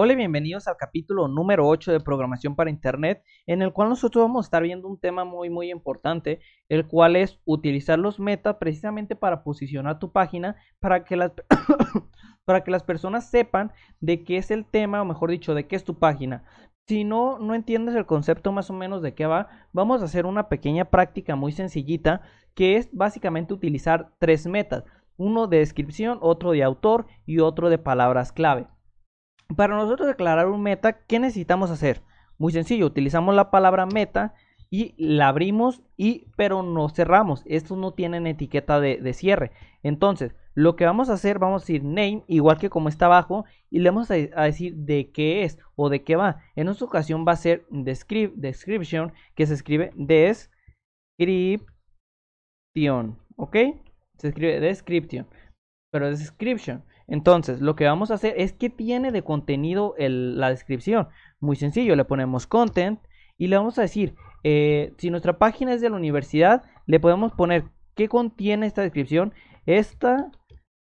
Hola bienvenidos al capítulo número 8 de programación para Internet, en el cual nosotros vamos a estar viendo un tema muy muy importante, el cual es utilizar los metas precisamente para posicionar tu página, para que las, para que las personas sepan de qué es el tema, o mejor dicho, de qué es tu página. Si no, no entiendes el concepto más o menos de qué va, vamos a hacer una pequeña práctica muy sencillita, que es básicamente utilizar tres metas, uno de descripción, otro de autor y otro de palabras clave. Para nosotros declarar un meta, ¿qué necesitamos hacer? Muy sencillo, utilizamos la palabra meta y la abrimos y pero no cerramos. Estos no tienen etiqueta de, cierre. Entonces, lo que vamos a hacer, vamos a decir name, igual que como está abajo, y le vamos a, decir de qué es o de qué va. En nuestra ocasión va a ser description, que se escribe description, ¿ok? Se escribe description, pero description. Entonces, lo que vamos a hacer es ¿qué tiene de contenido la descripción. Muy sencillo, le ponemos content y le vamos a decir, eh, si nuestra página es de la universidad, le podemos poner qué contiene esta descripción. Esta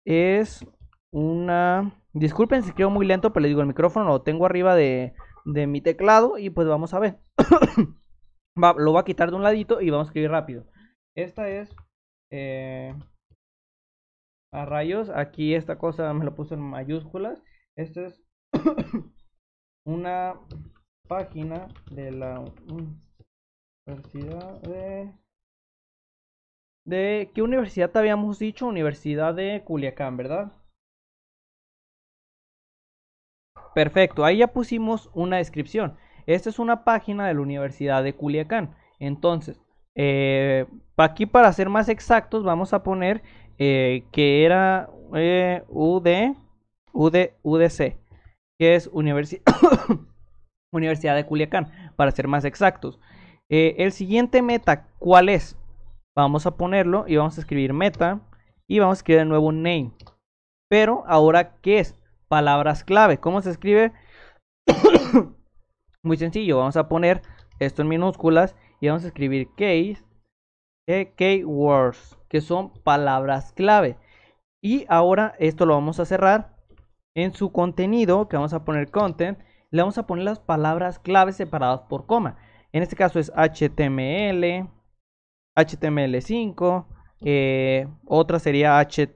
es una... Disculpen si escribo muy lento, pero le digo, el micrófono lo tengo arriba de, mi teclado y pues vamos a ver. Va, lo voy a quitar de un ladito y vamos a escribir rápido. Esta es... Eh, a rayos. Aquí esta cosa me la puse en mayúsculas. Esta es una página de la Universidad de... ¿De qué universidad habíamos dicho? Universidad de Culiacán, ¿verdad? Perfecto, ahí ya pusimos una descripción. Esta es una página de la Universidad de Culiacán. Entonces, eh, aquí para ser más exactos vamos a poner eh, que era eh, UD, UDC, que es Universidad de Culiacán, para ser más exactos. Eh, el siguiente meta, ¿cuál es? Vamos a ponerlo y vamos a escribir meta y vamos a escribir de nuevo name. Pero ahora, ¿qué es? Palabras clave. ¿Cómo se escribe? Muy sencillo, vamos a poner esto en minúsculas y vamos a escribir case, eh, keywords que son palabras clave. Y ahora esto lo vamos a cerrar en su contenido, que vamos a poner content, le vamos a poner las palabras clave separadas por coma. En este caso es HTML, HTML5, eh, otra sería H,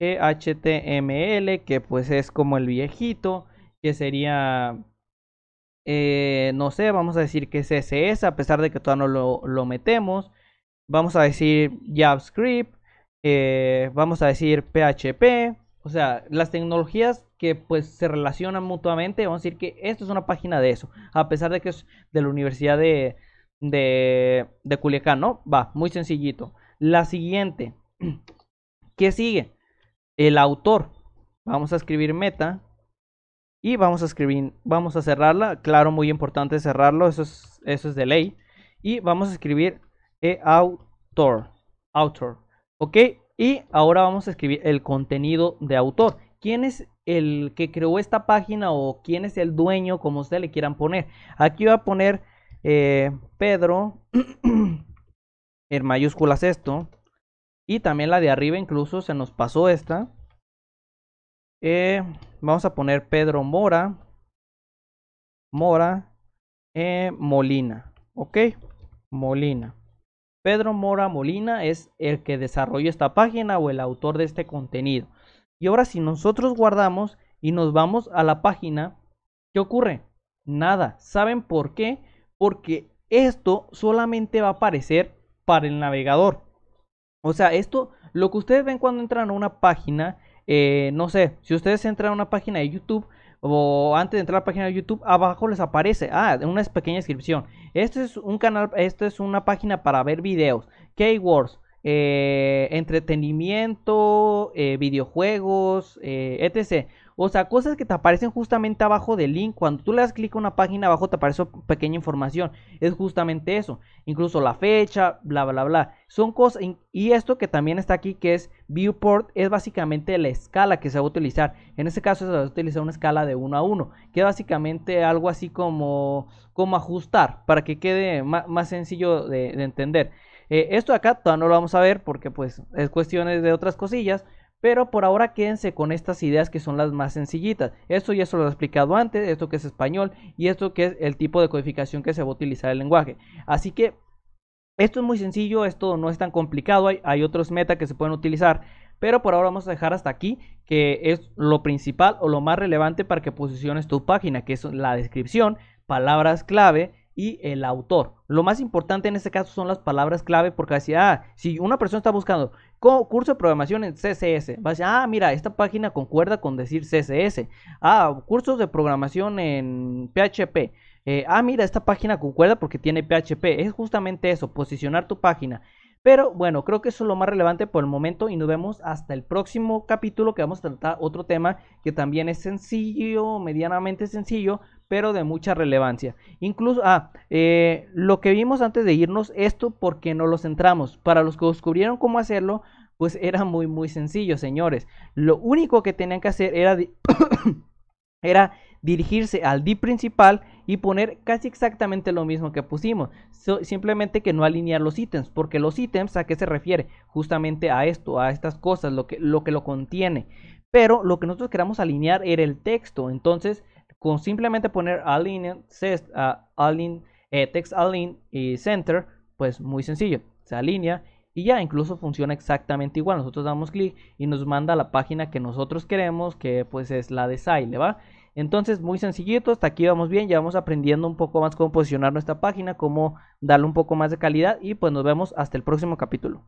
e HTML, que pues es como el viejito, que sería, eh, no sé, vamos a decir que es CSS, a pesar de que todavía no lo metemos vamos a decir JavaScript, eh, vamos a decir PHP, o sea, las tecnologías que pues se relacionan mutuamente, vamos a decir que esto es una página de eso, a pesar de que es de la Universidad de, de, Culiacán, ¿no? Va, muy sencillito. La siguiente, ¿qué sigue? El autor. Vamos a escribir meta y vamos a escribir, vamos a cerrarla, claro, muy importante cerrarlo, eso eso es de ley. Y vamos a escribir eh, autor. Autor. ¿Ok? Y ahora vamos a escribir el contenido de autor. ¿Quién es el que creó esta página o quién es el dueño, como ustedes le quieran poner? Aquí voy a poner eh, Pedro, en mayúsculas esto. Y también la de arriba incluso se nos pasó esta. Eh, vamos a poner Pedro Mora. Mora Molina. Ok. Molina. Pedro Mora Molina es el que desarrolla esta página o el autor de este contenido. Y ahora si nosotros guardamos y nos vamos a la página, ¿qué ocurre? Nada. ¿Saben por qué? Porque esto solamente va a aparecer para el navegador. O sea, esto, lo que ustedes ven cuando entran a una página, eh, no sé, si ustedes entran a una página de YouTube, o antes de entrar a la página de YouTube, abajo les aparece, ah, una pequeña inscripción. Esto es un canal, esto es una página para ver videos, keywords, eh, entretenimiento, eh, videojuegos, eh, etc. O sea, cosas que te aparecen justamente abajo del link. Cuando tú le das clic a una página abajo te aparece pequeña información. Es justamente eso. Incluso la fecha, bla, bla, bla. Son cosas... Y esto que también está aquí, que es viewport, es básicamente la escala que se va a utilizar. En este caso se va a utilizar una escala de 1 a 1. Que básicamente algo así como, como ajustar. Para que quede más, sencillo de, entender. Eh, esto acá todavía no lo vamos a ver porque pues es cuestiones de otras cosillas. Pero por ahora quédense con estas ideas que son las más sencillitas. Esto ya se lo he explicado antes, esto que es español y esto que es el tipo de codificación que se va a utilizar el lenguaje. Así que esto es muy sencillo, esto no es tan complicado, hay, otros metas que se pueden utilizar. Pero por ahora vamos a dejar hasta aquí, que es lo principal o lo más relevante para que posiciones tu página, que es la descripción, palabras clave, y el autor. Lo más importante en este caso son las palabras clave porque así, ah, si una persona está buscando curso de programación en CSS, va a decir, ah, mira, esta página concuerda con decir CSS. Ah, cursos de programación en PHP. Eh, ah, mira, esta página concuerda porque tiene PHP. Es justamente eso, posicionar tu página. Pero bueno, creo que eso es lo más relevante por el momento y nos vemos hasta el próximo capítulo que vamos a tratar otro tema que también es sencillo, medianamente sencillo, pero de mucha relevancia. Incluso, ah, eh, lo que vimos antes de irnos, esto porque no lo centramos. Para los que descubrieron cómo hacerlo, pues era muy, muy sencillo, señores. Lo único que tenían que hacer era, era dirigirse al DIP principal y poner casi exactamente lo mismo que pusimos. simplemente que no alinear los ítems, porque los ítems a qué se refiere? Justamente a esto, a estas cosas, lo que lo, que lo contiene. Pero lo que nosotros queramos alinear era el texto. Entonces, con simplemente poner align, ah, eh, text align y center, pues muy sencillo. Se alinea y ya incluso funciona exactamente igual. Nosotros damos clic y nos manda la página que nosotros queremos, que pues es la de Sile, ¿va? Entonces, muy sencillito, hasta aquí vamos bien, ya vamos aprendiendo un poco más cómo posicionar nuestra página, cómo darle un poco más de calidad y pues nos vemos hasta el próximo capítulo.